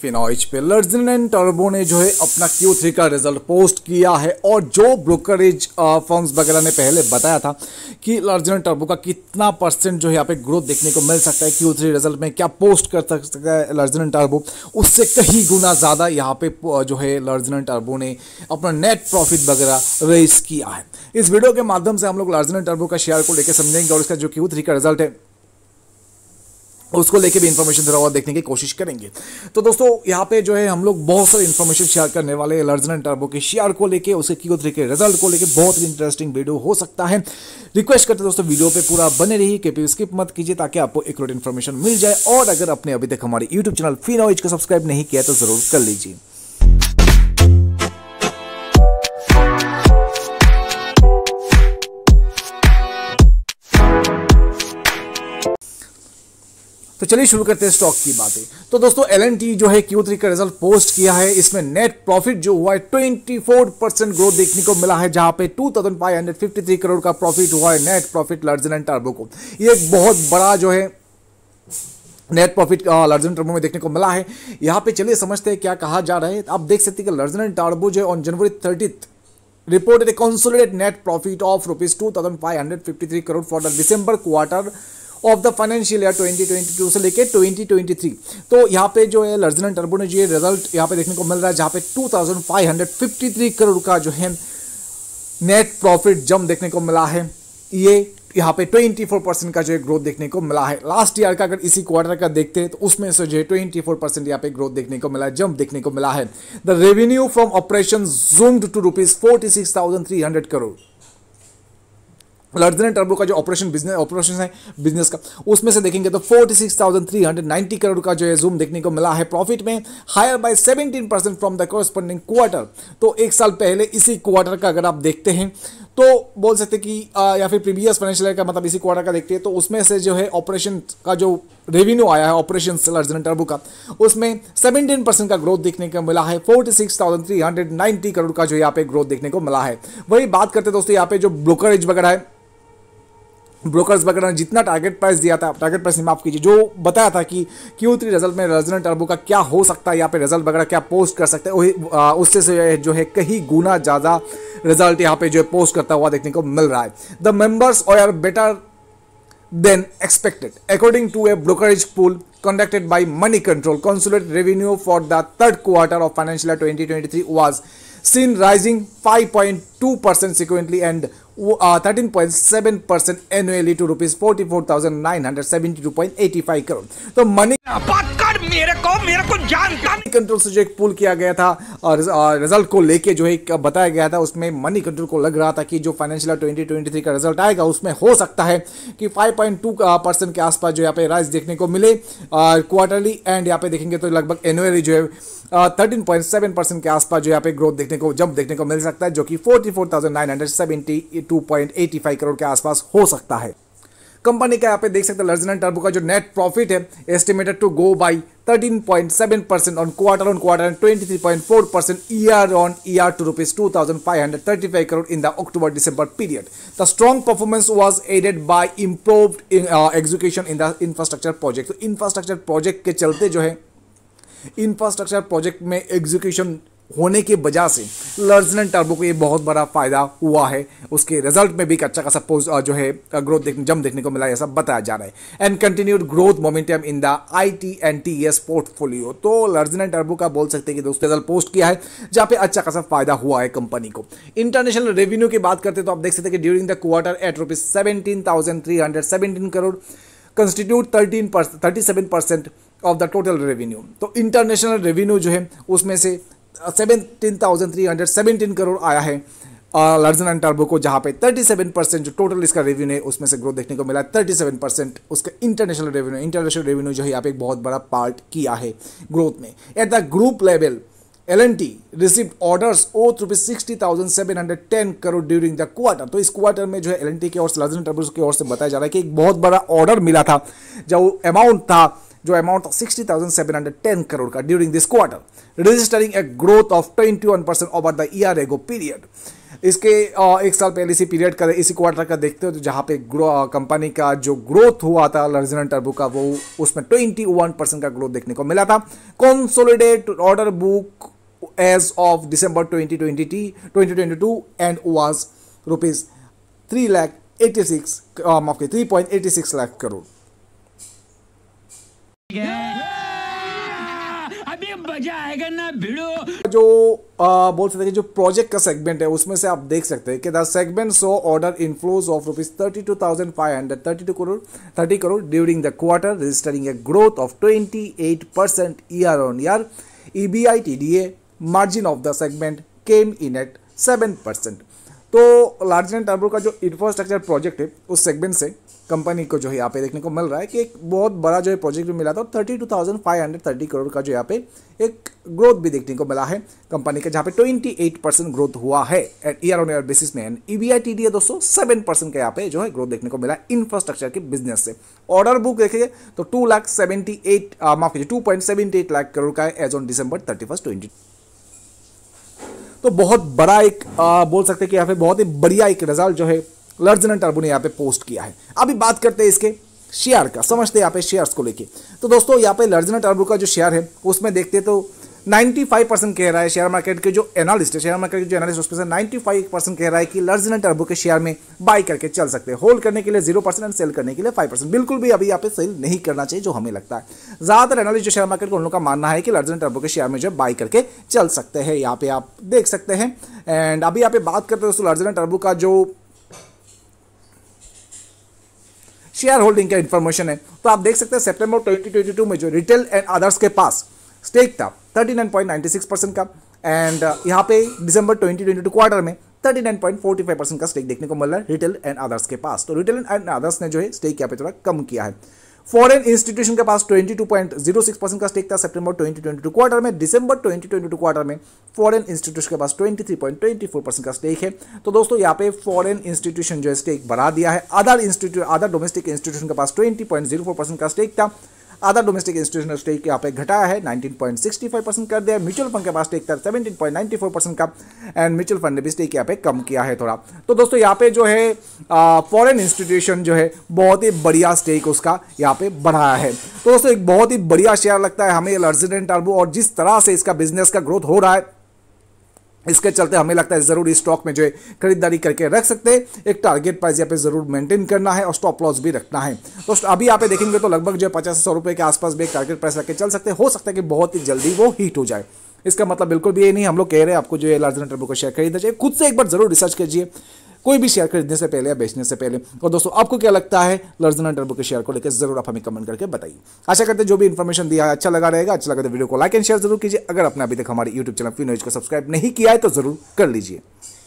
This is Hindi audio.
फिनॉइज पे लर्जन एंड टर्बो ने जो है अपना Q3 का रिजल्ट पोस्ट किया है और जो ब्रोकरेज फॉर्म्स वगैरह ने पहले बताया था कि लर्जन एंड टर्बो का कितना परसेंट जो है यहाँ पे ग्रोथ देखने को मिल सकता है Q3 रिजल्ट में क्या पोस्ट कर सकता है लर्जन एंड टर्बो उससे कहीं गुना ज़्यादा यहाँ पे जो है लर्जन एंड टर्बो ने अपना नेट प्रॉफिट वगैरह रेस किया है इस वीडियो के माध्यम से हम लोग लर्जन एंड टर्बो का शेयर को लेकर समझेंगे और इसका जो क्यू का रिजल्ट है उसको लेके भी इन्फॉर्मेशन थोड़ा और देखने की कोशिश करेंगे तो दोस्तों यहाँ पे जो है हम लोग बहुत सारे इन्फॉर्मेशन शेयर करने वाले लर्जन लर्जन टर्बो के शेयर को लेके उसके की थ्री रिजल्ट को लेके बहुत ही इंटरेस्टिंग वीडियो हो सकता है रिक्वेस्ट करते हैं दोस्तों वीडियो पे पूरा बने रही कभी स्किप मत कीजिए ताकि आपको रोट इन्फॉर्मेशन मिल जाए और अगर अपने अभी तक हमारे यूट्यूब चैनल फिनोइज को सब्सक्राइब नहीं किया तो जरूर कर लीजिए तो चलिए शुरू करते हैं स्टॉक की बातें तो दोस्तों एल जो है क्यू का रिजल्ट पोस्ट किया है इसमें नेट प्रॉफिट जो हुआ है 24 परसेंट ग्रोथ देखने को मिला है जहां पे two thousand five hundred fifty three crore का प्रॉफिट हुआ है नेट प्रॉफिट लर्जन एंड टर्बो को ये एक बहुत बड़ा जो है नेट प्रॉफिट लर्जन टर्बो में देखने को मिला है यहां पे चलिए समझते हैं क्या कहा जा रहा है आप देख सकते हैं कि लर्जन एंड टर्बो जो है on January thirtieth of rupees two thousand five hundred fifty three crore for the December quarter of the financial year 2022 से लेके 2023 तो यहाँ पे जो है लर्जन टर्बो ने जो रिजल्ट यहाँ पे देखने को मिल रहा है जहाँ पे 2553 करोड़ का जो है नेट प्रॉफिट जम देखने को मिला है ये यहाँ पे 24 परसेंट का जो है ग्रोथ देखने को मिला है लास्ट ईयर का अगर इसी क्वार्टर का देखते हैं तो उसमें से जो है फोर परसेंट यहाँ पे ग्रोथ देखने को मिला है जंप देखने को मिला है the revenue from operation zoomed to rupees forty crore Larsen टर्बो का जो ऑपरेशन बिजनेस ऑपरेशन है बिजनेस का उसमें से देखेंगे तो 46,390 करोड़ का जो है जूम देखने को मिला है प्रॉफिट में higher by 17 percent from the corresponding quarter तो एक साल पहले इसी क्वार्टर का अगर आप देखते हैं तो बोल सकते कि आ, या फिर प्रीवियस फाइनेंशियल का मतलब इसी क्वार्टर का देखते हैं तो उसमें से जो है ऑपरेशन का जो रेवेन्यू आया है ऑपरेशन लर्जन टर्बो का उसमें सेवनटीन परसेंट का ग्रोथ देखने को मिला है फोर्टी करोड़ का जो यहाँ पे ग्रोथ देखने को मिला है वही बात करते दोस्तों यहाँ पे जो ब्रोकरेज वगैरह है ब्रोकर्स वगैरह ने जितना टारगेट प्राइस दिया था टारगेट प्राइस माफ कीजिए जो बताया था कि क्यू थ्री रिजल्ट में रेजन टर्बो का क्या हो सकता है यहाँ पे रिजल्ट वगैरह क्या पोस्ट कर सकते हैं उससे से जो है कहीं गुना ज़्यादा रिजल्ट यहाँ पे जो है पोस्ट करता हुआ देखने को मिल रहा है the numbers are better than expected according to a brokerage poll conducted by Moneycontrol consolidated revenue for the third quarter of financial twenty twenty three was seen rising five point 2% sequentially and 13.7% uh, annually to rupees 44,972.85 crore तो मनी बात कर मेरे को मेरे को जानता नहीं कंट्रोल से जो एक पुल किया गया था और रिजल्ट uh, को लेके जो एक uh, बताया गया था उसमें मनी कंट्रोल को लग रहा था कि जो फाइनेंशियल 2023 का रिजल्ट आएगा उसमें हो सकता है कि 5.2 परसेंट के आसपास जो यहाँ पे राइज देखने को मिले और क्वार्टरली एंड यहाँ पे देखेंगे तो लगभग एनुअली जो है थर्टीन परसेंट के आसपास जो यहाँ पे ग्रोथ देखने को जंप देखने को मिल सकता है जो कि फोर्टी 24,972.85 करोड़ के आसपास हो सकता है कंपनी का यहाँ पे देख सकते हैं लर्जन टर्बो का जो नेट प्रॉफिट है estimated to go by 13.7 percent on quarter on quarter and 23.4 percent year on year to rupees two crore in the October December period the strong performance was aided by improved execution in the infrastructure project तो इंफ्रास्ट्रक्चर प्रोजेक्ट के चलते जो है इंफ्रास्ट्रक्चर प्रोजेक्ट में एग्जीक्यूशन होने के वजह से एंड टर्बो को ये बहुत बड़ा फ़ायदा हुआ है उसके रिजल्ट में भी एक अच्छा खासा पोज जो है ग्रोथ देखने जम देखने को मिला ऐसा बताया जा रहा है and continued growth momentum in the I T and T S portfolio तो एंड टर्बो का बोल सकते हैं कि दोस्तों रिजल्ट पोस्ट किया है जहाँ पे अच्छा खासा फायदा हुआ है कंपनी को इंटरनेशनल रेवेन्यू की बात करते तो आप देख सकते हैं कि during the quarter at rupees seventeen thousand three hundred crore constitute thirteen seven percent of the total revenue तो इंटरनेशनल रेवेन्यू जो है उसमें से सेवनटीन करोड़ आया है लर्जन एंड टर्बो को जहाँ पे 37 परसेंट जो टोटल इसका रेवेन्यू है उसमें से ग्रोथ देखने को मिला 37 परसेंट उसका इंटरनेशनल रेवेन्यू इंटरनेशनल रेवेन्यू जो है यहाँ पे एक बहुत बड़ा पार्ट किया है ग्रोथ में at the group level L and T receive orders worth rupees sixty thousand seven hundred ten crore during the quarter तो इस क्वार्टर में जो है एल एन टी की ओर से लर्जन टर्बो की ओर से बताया जा रहा है कि एक बहुत बड़ा ऑर्डर मिला था जो अमाउंट था जो amount sixty thousand seven hundred ten crore का during this quarter registering a growth of twenty one percent over the year ago period इसके एक साल पहले इसी पीरियड का इसी क्वार्टर का देखते हो तो जहाँ पे कंपनी का जो ग्रोथ हुआ था लर्जन टर्बो का वो उसमें 21 परसेंट का ग्रोथ देखने को मिला था consolidate order book as of December 2020 2022 and was rupees three lakh eighty six three point eighty six lakh crore मजा आएगा ना भिड़ो जो आ, बोल सकते हैं जो प्रोजेक्ट का सेगमेंट है उसमें से आप देख सकते हैं कि the segment so order inflows of rupees thirty two thousand five hundred thirty two crore thirty crore during the quarter registering a growth of twenty eight percent year on year E B I T D A margin of the segment came in at seven percent तो लार्ज एंड टर्बो का जो इंफ्रास्ट्रक्चर प्रोजेक्ट है उस सेगमेंट से कंपनी को जो है यहाँ पे देखने को मिल रहा है कि एक बहुत बड़ा जो है प्रोजेक्ट भी मिला था thirty two thousand five hundred thirty crore का जो यहाँ पे एक ग्रोथ भी देखने को मिला है कंपनी का जहाँ पे ट्वेंटी एट परसेंट ग्रोथ हुआ है at year on year basis में and E B I T D दोस्तों सेवन परसेंट का यहाँ पे जो है ग्रोथ देखने को मिला इंफ्रास्ट्रक्चर के बिजनेस से ऑर्डर बुक देखेंगे तो टू लाख सेवेंटी एट माफ कीजिए two point seventy eight lakh crore का है as on December thirty first twenty तो बहुत बड़ा एक आ, बोल सकते हैं कि यहाँ पे बहुत ही बढ़िया एक रिजल्ट जो है लर्जनन टर्बू ने यहाँ पे पोस्ट किया है अभी बात करते हैं इसके शेयर का समझते हैं यहाँ पे शेयर्स को लेके तो दोस्तों यहाँ पे लर्जनन टर्बू का जो शेयर है उसमें देखते तो 95 परसेंट कह रहा है शेयर मार्केट के जो एनालिस्ट है शेयर मार्केट के जो एनालिस्ट उसमें से 95 परसेंट कह रहा है कि लर्जन टर्बो के शेयर में बाय करके चल सकते हैं होल्ड करने के लिए जीरो परसेंट एंड सेल करने के लिए फाइव परसेंट बिल्कुल भी अभी यहाँ पे सेल नहीं करना चाहिए जो हमें लगता है ज़्यादातर एनालिस्ट जो शेयर मार्केट को उन लोगों का मानना है कि लर्जन टर्बो के शेयर में जो बाई करके चल सकते हैं यहाँ पे आप देख सकते हैं एंड अभी यहाँ पे बात करते हैं दोस्तों लर्जन टर्बो का जो शेयर होल्डिंग का इन्फॉर्मेशन है तो आप देख सकते हैं सेप्टेम्बर ट्वेंटी में जो रिटेल एंड अदर्स के पास स्टेक था थर्टी परसेंट का एंड uh, यहाँ पे दिसंबर 2022 क्वार्टर में 39.45 परसेंट का स्टेक देखने को मिल रहा है रिटेल एंड अदर्स के पास तो रिटेल एंड अदर्स ने जो है स्टेक यहाँ पे थोड़ा कम किया है फॉरेन इंस्टीट्यूशन के पास 22.06 परसेंट का स्टेक था सितंबर 2022 क्वार्टर में दिसंबर 2022 क्वार्टर में फॉरेन इंस्टीट्यूशन के पास 23.24 परसेंट का स्टेक है तो दोस्तों यहाँ पे फॉरेन इंस्टीट्यूशन जो है स्टेक बढ़ा दिया है other institute other domestic institution के पास ट्वेंटी परसेंट का स्टेक था अदर डोमेस्टिक इंस्टीट्यूशनल स्टेक यहाँ पे घटाया है 19.65 परसेंट कर दिया म्यूचुअल फंड के पास स्टेक था 17.94 परसेंट का एंड म्यूचुअल फंड ने भी स्टेक यहाँ पे कम किया है थोड़ा तो दोस्तों यहाँ पे जो है फॉरेन इंस्टीट्यूशन जो है बहुत ही बढ़िया स्टेक उसका यहाँ पे बढ़ाया है तो दोस्तों एक बहुत ही बढ़िया शेयर लगता है हमें लर्जिडेंट टर्बो और जिस तरह से इसका बिजनेस का ग्रोथ हो रहा है इसके चलते हमें लगता है ज़रूर इस स्टॉक में जो है खरीदारी करके रख सकते हैं एक टारगेट प्राइस यहाँ पे ज़रूर मेंटेन करना है और स्टॉप लॉस भी रखना है दोस्तों अभी यहाँ पे देखेंगे तो लगभग जो है पचास सौ रुपए के आसपास भी एक टारगेट प्राइस रख के चल सकते हैं हो सकता है कि बहुत ही जल्दी वो हीट हो जाए इसका मतलब बिल्कुल भी ये नहीं हम लोग कह रहे हैं आपको जो है लार्जर नंबर को शेयर खरीदना चाहिए खुद से एक बार जरूर रिसर्च कीजिए कोई भी शेयर खरीदने से पहले या बेचने से पहले और दोस्तों आपको क्या लगता है लर्जन टर्बो के शेयर को लेकर जरूर आप हमें कमेंट करके बताइए आशा करते जो भी इन्फॉर्मेशन दिया है अच्छा लगा रहेगा अच्छा लगा तो वीडियो को लाइक एंड शेयर जरूर कीजिए अगर आपने अभी तक हमारे यूट्यूब चैनल फ्यू न्यूज को सब्सक्राइब नहीं किया है तो जरूर कर लीजिए